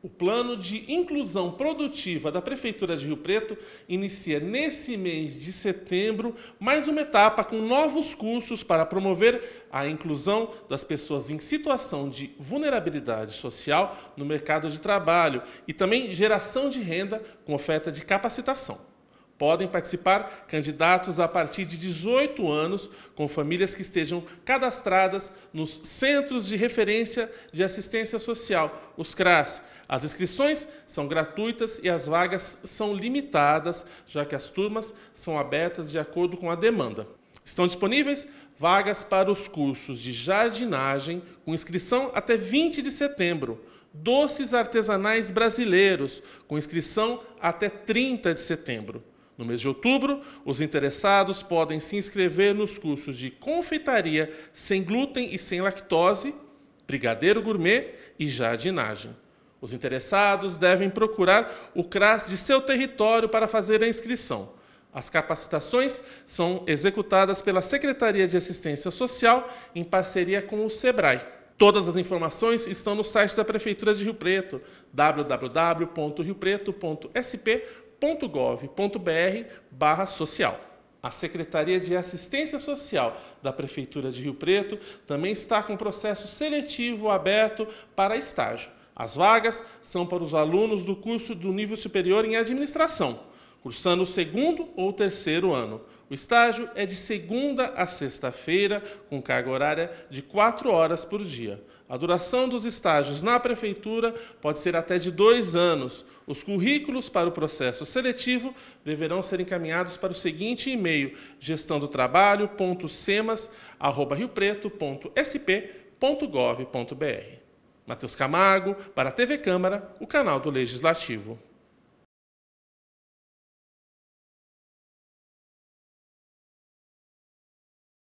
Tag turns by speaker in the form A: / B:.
A: O plano de inclusão produtiva da Prefeitura de Rio Preto inicia nesse mês de setembro mais uma etapa com novos cursos para promover a inclusão das pessoas em situação de vulnerabilidade social no mercado de trabalho e também geração de renda com oferta de capacitação. Podem participar candidatos a partir de 18 anos, com famílias que estejam cadastradas nos Centros de Referência de Assistência Social, os CRAS. As inscrições são gratuitas e as vagas são limitadas, já que as turmas são abertas de acordo com a demanda. Estão disponíveis vagas para os cursos de jardinagem, com inscrição até 20 de setembro. Doces artesanais brasileiros, com inscrição até 30 de setembro. No mês de outubro, os interessados podem se inscrever nos cursos de confeitaria sem glúten e sem lactose, brigadeiro gourmet e jardinagem. Os interessados devem procurar o CRAS de seu território para fazer a inscrição. As capacitações são executadas pela Secretaria de Assistência Social em parceria com o SEBRAE. Todas as informações estão no site da Prefeitura de Rio Preto, www.riopreto.sp.gov.br www.secretaria.gov.br/barra social. A Secretaria de Assistência Social da Prefeitura de Rio Preto também está com processo seletivo aberto para estágio. As vagas são para os alunos do curso do nível superior em administração, cursando o segundo ou terceiro ano. O estágio é de segunda a sexta-feira, com carga horária de 4 horas por dia. A duração dos estágios na prefeitura pode ser até de dois anos. Os currículos para o processo seletivo deverão ser encaminhados para o seguinte e-mail: gestão do Matheus Camargo para a TV Câmara, o canal do Legislativo.